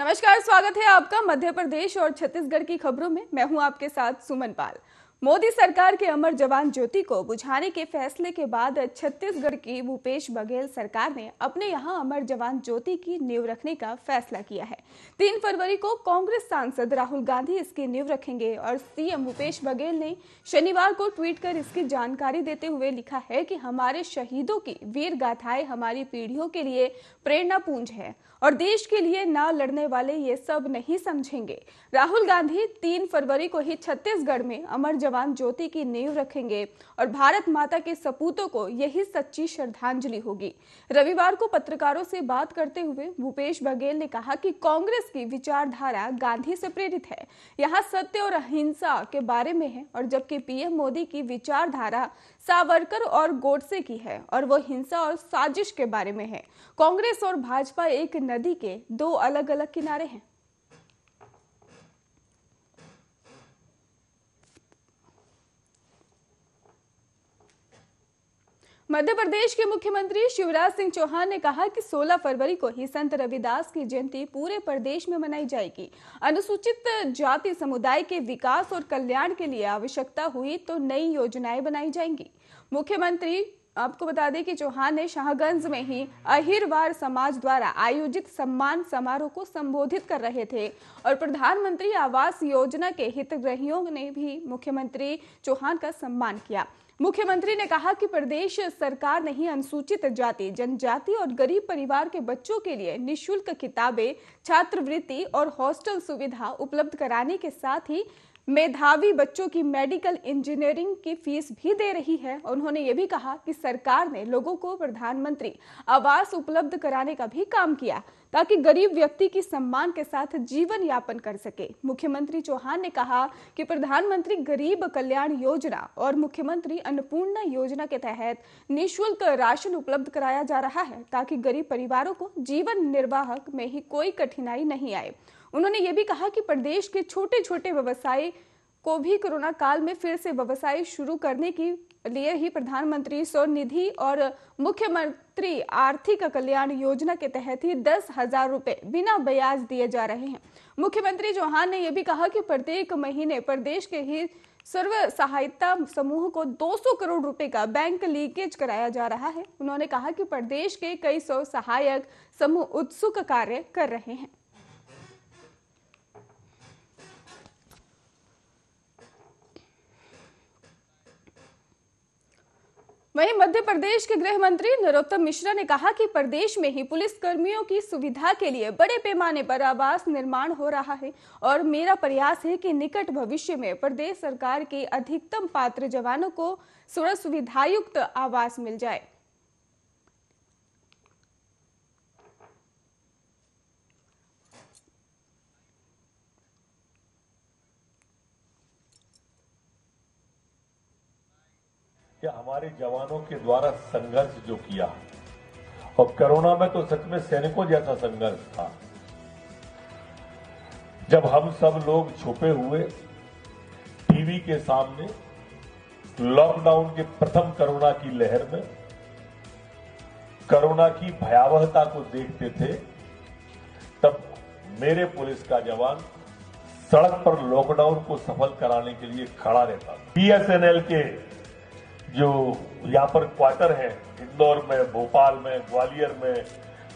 नमस्कार स्वागत है आपका मध्य प्रदेश और छत्तीसगढ़ की खबरों में मैं हूं आपके साथ सुमन पाल मोदी सरकार के अमर जवान ज्योति को बुझाने के फैसले के बाद छत्तीसगढ़ की भूपेश बघेल सरकार ने अपने यहां अमर जवान ज्योति की नींव रखने का फैसला किया है तीन फरवरी को कांग्रेस सांसद राहुल गांधी इसकी नींव रखेंगे और सीएम भूपेश बघेल ने शनिवार को ट्वीट कर इसकी जानकारी देते हुए लिखा है कि हमारे शहीदों की वीर गाथाएं हमारी पीढ़ियों के लिए प्रेरणा पूंज है और देश के लिए ना लड़ने वाले ये सब नहीं समझेंगे राहुल गांधी तीन फरवरी को ही छत्तीसगढ़ में अमर जवान ज्योति की नींव रखेंगे और भारत माता के सपूतों को यही सच्ची श्रद्धांजलि होगी रविवार को पत्रकारों से बात करते हुए भूपेश बघेल ने कहा कि कांग्रेस की विचारधारा गांधी से प्रेरित है यहाँ सत्य और अहिंसा के बारे में है और जबकि पीएम मोदी की विचारधारा सावरकर और गोडसे की है और वो हिंसा और साजिश के बारे में है कांग्रेस और भाजपा एक नदी के दो अलग अलग किनारे हैं मध्य प्रदेश के मुख्यमंत्री शिवराज सिंह चौहान ने कहा कि 16 फरवरी को ही संत रविदास की जयंती पूरे प्रदेश में मनाई जाएगी अनुसूचित जाति समुदाय के विकास और कल्याण के लिए आवश्यकता हुई तो नई योजनाएं बनाई जाएंगी मुख्यमंत्री आपको बता दें कि चौहान ने शाहगंज में ही अहिरवार समाज द्वारा आयोजित सम्मान समारोह को संबोधित कर रहे थे और प्रधानमंत्री आवास योजना के हितग्रहियों ने भी मुख्यमंत्री चौहान का सम्मान किया मुख्यमंत्री ने कहा कि प्रदेश सरकार ने ही अनुसूचित जाति जनजाति और गरीब परिवार के बच्चों के लिए निशुल्क किताबें छात्रवृत्ति और हॉस्टल सुविधा उपलब्ध कराने के साथ ही मेधावी बच्चों की मेडिकल इंजीनियरिंग की फीस भी दे रही है और उन्होंने ये भी कहा कि सरकार ने लोगों को प्रधानमंत्री आवास उपलब्ध कराने का भी काम किया ताकि गरीब व्यक्ति की सम्मान के साथ जीवन यापन कर सके मुख्यमंत्री चौहान ने कहा कि प्रधानमंत्री गरीब कल्याण योजना और मुख्यमंत्री अन्नपूर्णा योजना के तहत निःशुल्क राशन उपलब्ध कराया जा रहा है ताकि गरीब परिवारों को जीवन निर्वाह में ही कोई कठिनाई नहीं आए उन्होंने ये भी कहा कि प्रदेश के छोटे छोटे व्यवसायी को भी कोरोना काल में फिर से व्यवसाय शुरू करने की लिए ही प्रधानमंत्री स्वनिधि और मुख्यमंत्री आर्थिक कल्याण योजना के तहत ही दस हजार रुपए बिना ब्याज दिए जा रहे हैं मुख्यमंत्री चौहान ने यह भी कहा कि प्रत्येक महीने प्रदेश के ही सर्व सहायता समूह को 200 करोड़ रुपए का बैंक लीकेज कराया जा रहा है उन्होंने कहा कि प्रदेश के कई सौ सहायक समूह उत्सुक कार्य कर रहे हैं वहीं मध्य प्रदेश के गृह मंत्री नरोत्तम मिश्रा ने कहा कि प्रदेश में ही पुलिस कर्मियों की सुविधा के लिए बड़े पैमाने पर आवास निर्माण हो रहा है और मेरा प्रयास है कि निकट भविष्य में प्रदेश सरकार के अधिकतम पात्र जवानों को सुविधायुक्त आवास मिल जाए या हमारे जवानों के द्वारा संघर्ष जो किया और कोरोना में तो सच में सैनिकों जैसा संघर्ष था जब हम सब लोग छुपे हुए टीवी के सामने लॉकडाउन के प्रथम कोरोना की लहर में कोरोना की भयावहता को देखते थे तब मेरे पुलिस का जवान सड़क पर लॉकडाउन को सफल कराने के लिए खड़ा रहता बीएसएनएल के जो यहाँ पर क्वार्टर है इंदौर में भोपाल में ग्वालियर में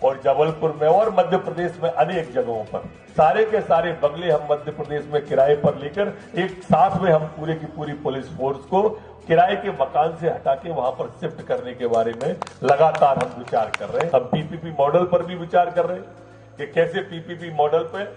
और जबलपुर में और मध्य प्रदेश में अनेक जगहों पर सारे के सारे बंगले हम मध्य प्रदेश में किराए पर लेकर एक साथ में हम पूरे की पूरी पुलिस फोर्स को किराए के मकान से हटा के वहां पर शिफ्ट करने के बारे में लगातार हम विचार कर रहे हैं हम पीपीपी मॉडल पर भी विचार कर रहे हैं कि कैसे पीपीपी मॉडल पर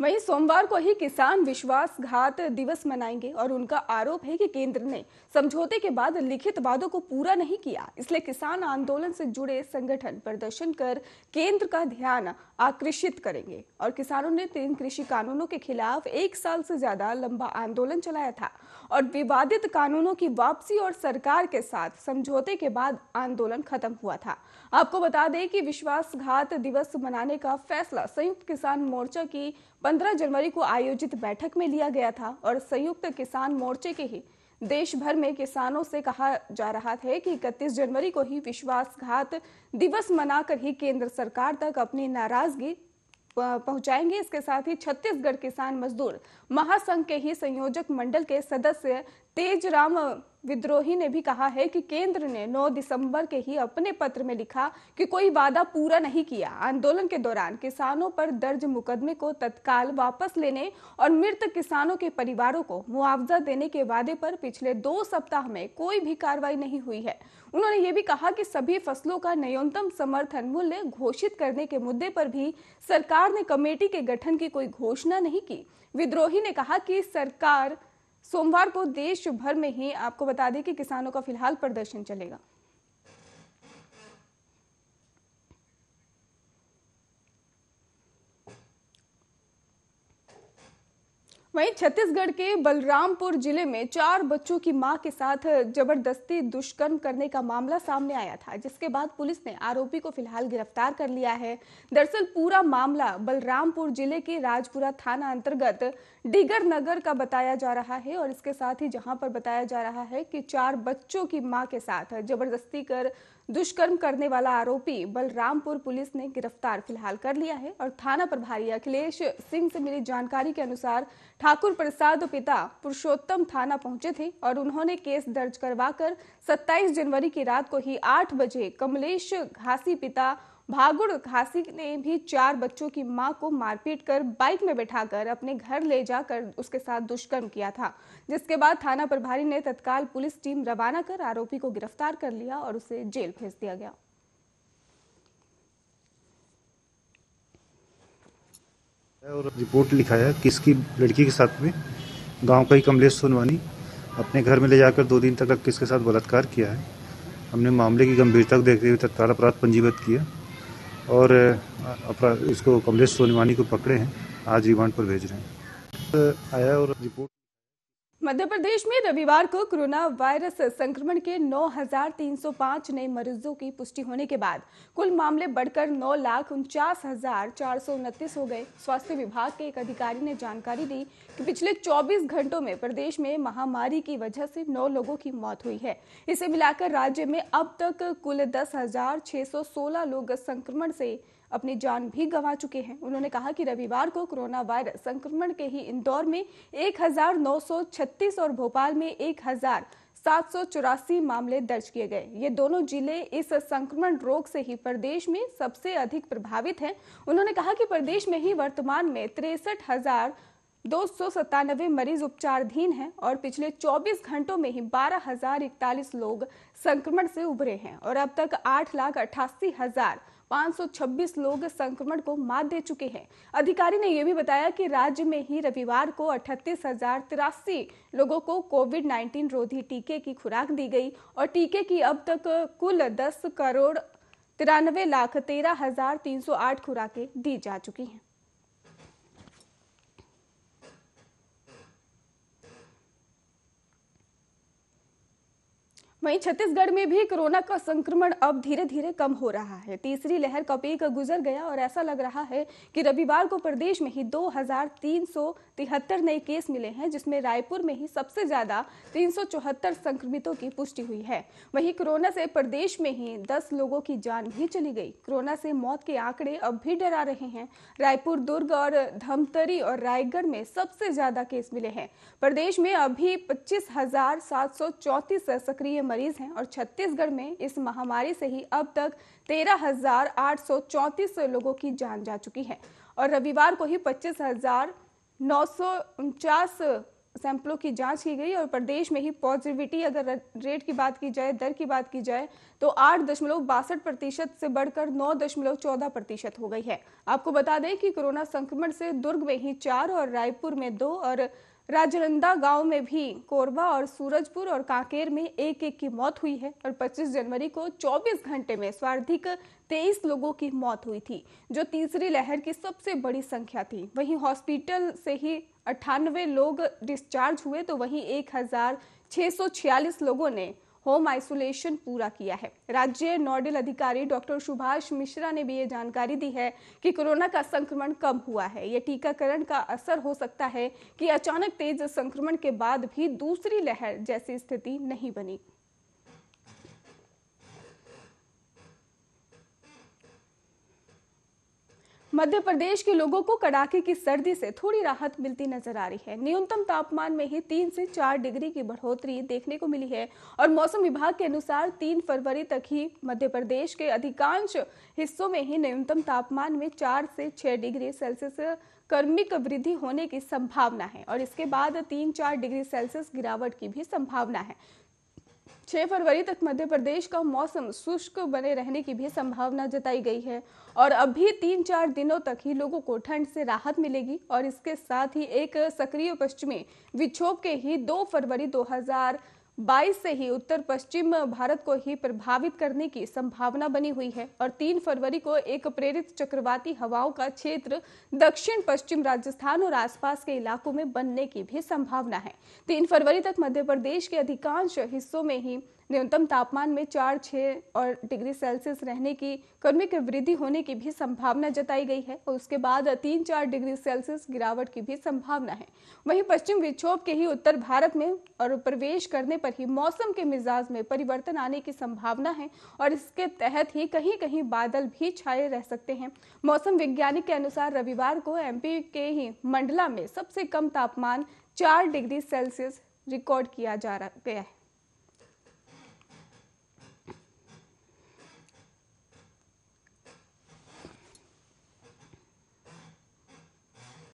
वहीं सोमवार को ही किसान विश्वासघात दिवस मनाएंगे और उनका आरोप है कि केंद्र ने समझौते के बाद लिखित वादों को पूरा नहीं किया इसलिए किसान आंदोलन से जुड़े संगठन प्रदर्शन कर केंद्र का ध्यान आकर्षित करेंगे और किसानों ने तीन कृषि कानूनों के खिलाफ एक साल से ज्यादा लंबा आंदोलन चलाया था और विवादित कानूनों की वापसी और सरकार के साथ समझौते के बाद आंदोलन खत्म हुआ था आपको बता दें कि विश्वासघात दिवस मनाने का फैसला संयुक्त किसान मोर्चा की 15 जनवरी को आयोजित बैठक में लिया गया था और संयुक्त किसान मोर्चे के ही देश भर में किसानों से कहा जा रहा है कि इकतीस जनवरी को ही विश्वासघात दिवस मनाकर ही केंद्र सरकार तक अपनी नाराजगी पहुंचाएंगे इसके साथ ही छत्तीसगढ़ किसान मजदूर महासंघ के ही संयोजक मंडल के सदस्य तेज राम विद्रोही ने भी कहा है कि केंद्र ने 9 दिसंबर के ही अपने पत्र में लिखा कि कोई वादा पूरा नहीं किया आंदोलन के दौरान किसानों पर दर्ज मुकदमे को तत्काल वापस लेने और मृत किसानों के परिवारों को मुआवजा देने के वादे पर पिछले दो सप्ताह में कोई भी कार्रवाई नहीं हुई है उन्होंने ये भी कहा कि सभी फसलों का न्यूनतम समर्थन मूल्य घोषित करने के मुद्दे पर भी सरकार ने कमेटी के गठन की कोई घोषणा नहीं की विद्रोही ने कहा कि सरकार सोमवार को देश भर में ही आपको बता दें कि किसानों का फिलहाल प्रदर्शन चलेगा वहीं छत्तीसगढ़ के बलरामपुर जिले में चार बच्चों की मां के साथ जबरदस्ती दुष्कर्म करने का मामला सामने आया था जिसके बाद पुलिस ने आरोपी को फिलहाल गिरफ्तार कर लिया है दरअसल पूरा मामला बलरामपुर जिले के राजपुरा थाना अंतर्गत डिगर नगर का बताया जा रहा है और इसके साथ ही जहां पर बताया जा रहा है कि चार बच्चों की मां के साथ जबरदस्ती कर दुष्कर्म करने वाला आरोपी बलरामपुर पुलिस ने गिरफ्तार फिलहाल कर लिया है और थाना प्रभारी अखिलेश सिंह से मिली जानकारी के अनुसार ठाकुर प्रसाद पिता पुरुषोत्तम थाना पहुंचे थे और उन्होंने केस दर्ज करवाकर 27 जनवरी की रात को ही 8 बजे कमलेश घासी पिता भागुड़ घासी ने भी चार बच्चों की मां को मारपीट कर बाइक में बैठाकर अपने घर ले जाकर उसके साथ दुष्कर्म किया था जिसके बाद थाना प्रभारी ने तत्काल पुलिस टीम रवाना कर आरोपी को गिरफ्तार कर लिया और उसे जेल भेज दिया गया और रिपोर्ट लिखा है किसकी लड़की के साथ में गांव का ही कमलेश सोनवानी अपने घर में ले जाकर दो दिन तक किसके साथ बलात्कार किया है हमने मामले की गंभीरता को देखते हुए तत्काल अपराध पंजीबद्ध किया और अपराध इसको कमलेश सोनवानी को पकड़े हैं आज रिमांड पर भेज रहे हैं आया और रिपोर्ट मध्य प्रदेश में रविवार को कोरोना वायरस संक्रमण के 9,305 नए मरीजों की पुष्टि होने के बाद कुल मामले बढ़कर नौ लाख उनचास हजार चार सौ उनतीस हो गए स्वास्थ्य विभाग के एक अधिकारी ने जानकारी दी कि पिछले 24 घंटों में प्रदेश में महामारी की वजह से नौ लोगों की मौत हुई है इसे मिलाकर राज्य में अब तक कुल दस लोग संक्रमण से अपनी जान भी गंवा चुके हैं उन्होंने कहा कि रविवार को कोरोना वायरस संक्रमण के ही इंदौर में 1936 और भोपाल में 1784 मामले दर्ज किए गए ये दोनों जिले इस संक्रमण रोग से ही प्रदेश में सबसे अधिक प्रभावित हैं उन्होंने कहा कि प्रदेश में ही वर्तमान में तिरसठ हजार दो मरीज उपचाराधीन हैं और पिछले 24 घंटों में ही बारह लोग संक्रमण से उभरे हैं और अब तक आठ लाख अट्ठासी हजार 526 लोग संक्रमण को मात दे चुके हैं अधिकारी ने यह भी बताया कि राज्य में ही रविवार को अठतीस लोगों को कोविड 19 रोधी टीके की खुराक दी गई और टीके की अब तक कुल 10 करोड़ तिरानवे लाख तेरह हजार तीन सौ आठ खुराकें दी जा चुकी हैं वहीं छत्तीसगढ़ में भी कोरोना का संक्रमण अब धीरे धीरे कम हो रहा है तीसरी लहर का पीक गुजर गया और ऐसा लग रहा है कि रविवार को प्रदेश में ही दो नए केस मिले हैं जिसमें रायपुर में ही सबसे ज्यादा तीन संक्रमितों की पुष्टि हुई है वहीं कोरोना से प्रदेश में ही 10 लोगों की जान भी चली गई कोरोना से मौत के आंकड़े अब भी डरा रहे हैं रायपुर दुर्ग और धमतरी और रायगढ़ में सबसे ज्यादा केस मिले हैं प्रदेश में अभी पच्चीस सक्रिय मरीज हैं और छत्तीसगढ़ में इस महामारी से ही अब तक तेरह लोगों की जान जा चुकी है और रविवार को ही पच्चीस सैंपलों की जांच की गई और प्रदेश में ही पॉजिटिविटी अगर रेट की बात की जाए दर की बात की जाए तो आठ दशमलव बासठ प्रतिशत से बढ़कर नौ दशमलव चौदह प्रतिशत हो गई है आपको बता दें कि कोरोना संक्रमण से दुर्ग में ही चार और रायपुर में दो और राजनंदा गांव में भी कोरबा और सूरजपुर और कांकेर में एक एक की मौत हुई है और 25 जनवरी को 24 घंटे में सर्वाधिक 23 लोगों की मौत हुई थी जो तीसरी लहर की सबसे बड़ी संख्या थी वहीं हॉस्पिटल से ही अट्ठानवे लोग डिस्चार्ज हुए तो वहीं एक लोगों ने होम आइसोलेशन पूरा किया है राज्य नोडल अधिकारी डॉक्टर सुभाष मिश्रा ने भी ये जानकारी दी है कि कोरोना का संक्रमण कम हुआ है ये टीकाकरण का असर हो सकता है कि अचानक तेज संक्रमण के बाद भी दूसरी लहर जैसी स्थिति नहीं बनी मध्य प्रदेश के लोगों को कड़ाके की सर्दी से थोड़ी राहत मिलती नजर आ रही है न्यूनतम तापमान में ही तीन से चार डिग्री की बढ़ोतरी देखने को मिली है और मौसम विभाग के अनुसार तीन फरवरी तक ही मध्य प्रदेश के अधिकांश हिस्सों में ही न्यूनतम तापमान में चार से छह डिग्री सेल्सियस कर्मिक वृद्धि होने की संभावना है और इसके बाद तीन चार डिग्री सेल्सियस गिरावट की भी संभावना है छह फरवरी तक मध्य प्रदेश का मौसम शुष्क बने रहने की भी संभावना जताई गई है और अभी तीन चार दिनों तक ही लोगों को ठंड से राहत मिलेगी और इसके साथ ही एक सक्रिय पश्चिमी विक्षोभ के ही दो फरवरी 22 से ही उत्तर पश्चिम भारत को ही प्रभावित करने की संभावना बनी हुई है और 3 फरवरी को एक प्रेरित चक्रवाती हवाओं का क्षेत्र दक्षिण पश्चिम राजस्थान और आसपास के इलाकों में बनने की भी संभावना है 3 फरवरी तक मध्य प्रदेश के अधिकांश हिस्सों में ही न्यूनतम तापमान में चार छः और डिग्री सेल्सियस रहने की गर्मी की वृद्धि होने की भी संभावना जताई गई है और उसके बाद तीन चार डिग्री सेल्सियस गिरावट की भी संभावना है वहीं पश्चिम विक्षोभ के ही उत्तर भारत में और प्रवेश करने पर ही मौसम के मिजाज में परिवर्तन आने की संभावना है और इसके तहत ही कहीं कहीं बादल भी छाए रह सकते हैं मौसम वैज्ञानिक के अनुसार रविवार को एमपी के ही मंडला में सबसे कम तापमान चार डिग्री सेल्सियस रिकॉर्ड किया जा रहा गया है